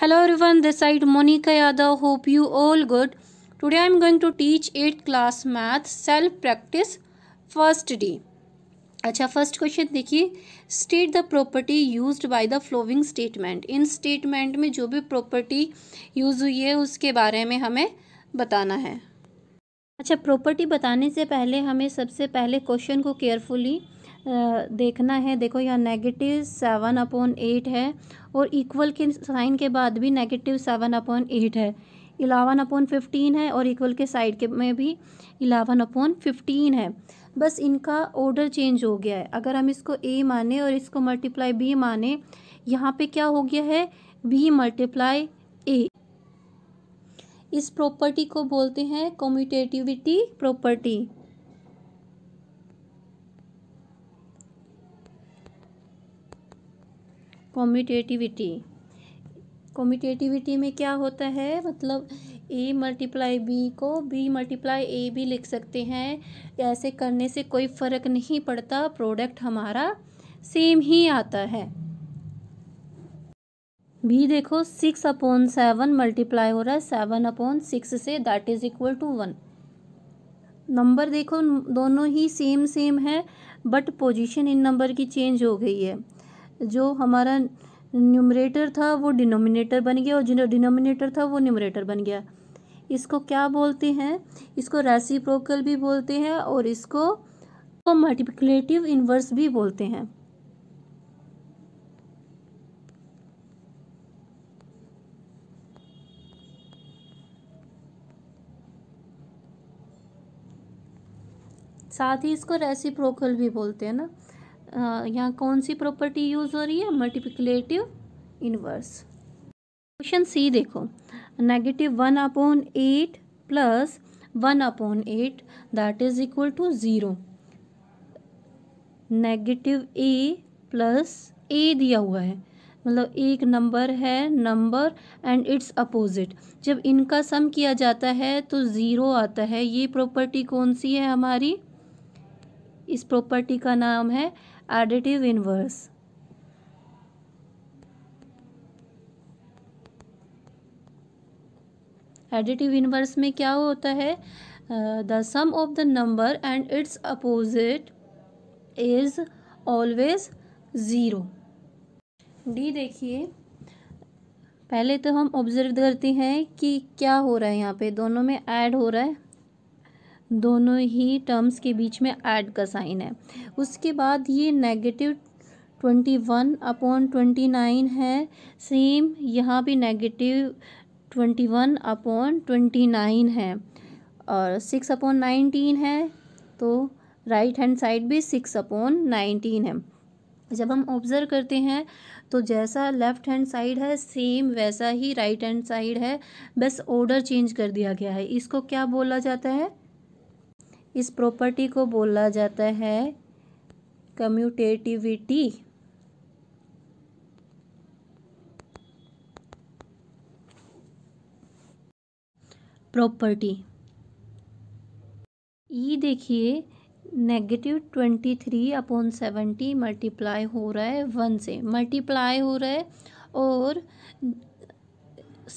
Hello everyone this side Monika Yadav hope you all good today I am going to teach at class math self practice first day अच्छा first question देखिए state the property used by the following statement in statement में जो भी property use हुई है उसके बारे में हमें बताना है अच्छा प्रॉपर्टी बताने से पहले हमें सबसे पहले क्वेश्चन को केयरफुली देखना है देखो यहाँ नेगेटिव सेवन अपॉन एट है और इक्वल के साइन के बाद भी नेगेटिव सेवन अपॉन एट है इलेवन अपॉन फिफ्टीन है और इक्वल के साइड के में भी इलेवन अपॉन फिफ्टीन है बस इनका ऑर्डर चेंज हो गया है अगर हम इसको ए माने और इसको मल्टीप्लाई बी माने यहाँ पे क्या हो गया है बी मल्टीप्लाई ए इस प्रॉपर्टी को बोलते हैं कम्यूटेटिविटी प्रॉपर्टी कॉम्यूटेटिविटी कॉम्यूटेटिविटी में क्या होता है मतलब ए मल्टीप्लाई बी को बी मल्टीप्लाई ए भी लिख सकते हैं ऐसे करने से कोई फ़र्क नहीं पड़ता प्रोडक्ट हमारा सेम ही आता है भी देखो सिक्स अपॉन सेवन मल्टीप्लाई हो रहा है सेवन अपॉन सिक्स से that is equal to one number देखो दोनों ही सेम सेम है बट पोजीशन इन नंबर की चेंज हो गई है जो हमारा न्यूमरेटर था वो डिनोमिनेटर बन गया और जो डिनोमिनेटर था वो न्यूमरेटर बन गया इसको क्या बोलते हैं इसको रेसिप्रोकल भी बोलते हैं और इसको तो मल्टीप्लेटिव इन्वर्स भी बोलते हैं साथ ही इसको रेसिप्रोकल भी बोलते हैं ना यहाँ कौन सी प्रॉपर्टी यूज़ हो रही है मल्टीप्लिकेटिव इनवर्स क्वेश्चन सी देखो negative one upon eight plus one upon eight that is equal to zero negative A plus A दिया हुआ है मतलब एक नंबर है नंबर एंड इट्स अपोजिट जब इनका सम किया जाता है तो ज़ीरो आता है ये प्रॉपर्टी कौन सी है हमारी इस प्रॉपर्टी का नाम है additive inverse. एडिटिव इनवर्स में क्या होता है the sum of the number and its opposite is always zero D देखिए पहले तो हम ऑब्ज़र्व करते हैं कि क्या हो रहा है यहाँ पे दोनों में ऐड हो रहा है दोनों ही टर्म्स के बीच में ऐड का साइन है उसके बाद ये negative twenty one upon twenty nine है सेम यहाँ भी negative twenty one upon twenty nine है और सिक्स अपॉन नाइनटीन है तो राइट हैंड साइड भी सिक्स अपॉन नाइनटीन है जब हम ऑब्ज़र्व करते हैं तो जैसा लेफ़्ट हैंड साइड है सेम वैसा ही राइट हैंड साइड है बस ऑर्डर चेंज कर दिया गया है इसको क्या बोला जाता है इस प्रॉपर्टी को बोला जाता है कम्यूटेटिविटी प्रॉपर्टी ये देखिए negative twenty three upon seventy multiply हो रहा है वन से मल्टीप्लाई हो रहा है और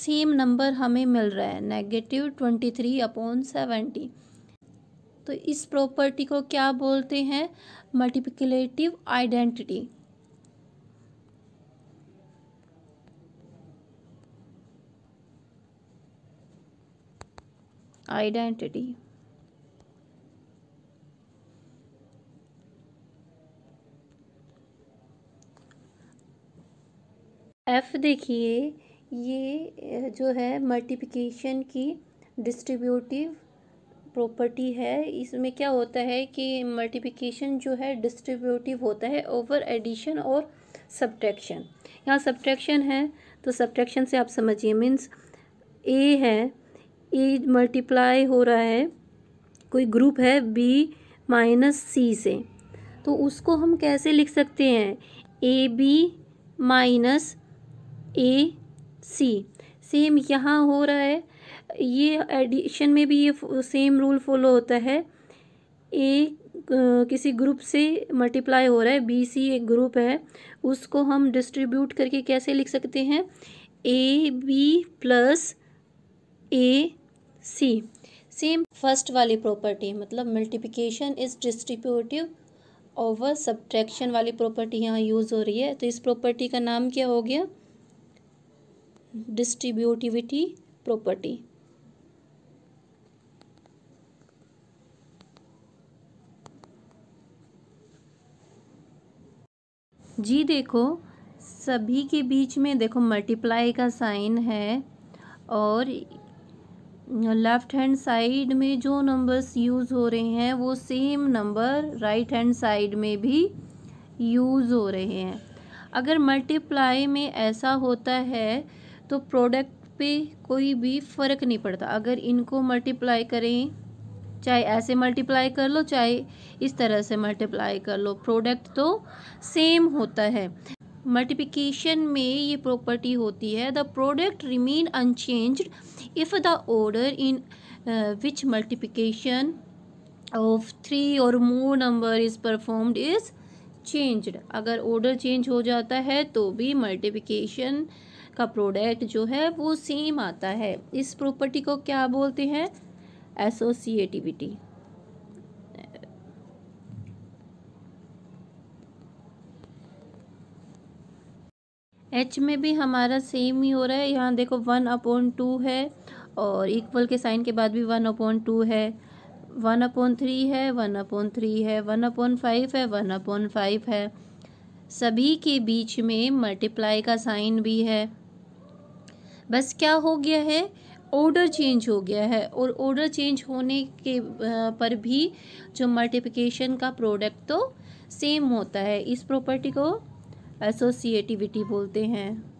सेम नंबर हमें मिल रहा है negative twenty three upon seventy तो इस प्रॉपर्टी को क्या बोलते हैं मल्टीप्लिकेटिव आइडेंटिटी आइडेंटिटी एफ देखिए ये जो है मल्टीप्लिकेशन की डिस्ट्रीब्यूटिव प्रॉपर्टी है इसमें क्या होता है कि मल्टीप्लिकेशन जो है डिस्ट्रीब्यूटिव होता है ओवर एडिशन और सब्ट्रैक्शन यहाँ सब्ट्रैक्शन है तो सब्ट्रैक्शन से आप समझिए मीन्स ए है ए मल्टीप्लाई हो रहा है कोई ग्रुप है बी माइनस सी से तो उसको हम कैसे लिख सकते हैं A B minus A C same यहाँ हो रहा है ये एडिशन में भी ये सेम रूल फॉलो होता है ए किसी ग्रुप से मल्टीप्लाई हो रहा है बी सी एक ग्रुप है उसको हम डिस्ट्रीब्यूट करके कैसे लिख सकते हैं A B plus A C same first वाली प्रॉपर्टी मतलब multiplication is distributive over subtraction वाली प्रॉपर्टी यहाँ यूज़ हो रही है तो इस प्रॉपर्टी का नाम क्या हो गया डिस्ट्रीब्यूटिविटी प्रॉपर्टी जी देखो सभी के बीच में देखो मल्टीप्लाई का साइन है और लेफ़्ट हैंड साइड में जो नंबर्स यूज़ हो रहे हैं वो same number right hand side में भी यूज़ हो रहे हैं अगर मल्टीप्लाई में ऐसा होता है तो प्रोडक्ट पे कोई भी फ़र्क नहीं पड़ता अगर इनको मल्टीप्लाई करें चाहे ऐसे मल्टीप्लाई कर लो चाहे इस तरह से मल्टीप्लाई कर लो प्रोडक्ट तो सेम होता है मल्टीप्लिकेशन में ये प्रॉपर्टी होती है the product remain unchanged if the order in which multiplication of three और more number is performed is changed अगर ऑर्डर चेंज हो जाता है तो भी मल्टीप्लिकेशन का प्रोडक्ट जो है वो सेम आता है इस प्रॉपर्टी को क्या बोलते हैं एसोसिएटिविटी एच में भी हमारा सेम ही हो रहा है यहाँ देखो वन अपॉइंट टू है और इक्वल के साइन के बाद भी वन अपॉइंट टू है वन अपॉन थ्री है वन अपॉन थ्री है वन अपॉन फाइव है वन अपॉन फाइव है सभी के बीच में मल्टीप्लाई का साइन भी है बस क्या हो गया है ऑर्डर चेंज हो गया है और ऑर्डर चेंज होने के पर भी जो मल्टीप्लिकेशन का प्रोडक्ट तो सेम होता है इस प्रॉपर्टी को एसोसिएटिविटी बोलते हैं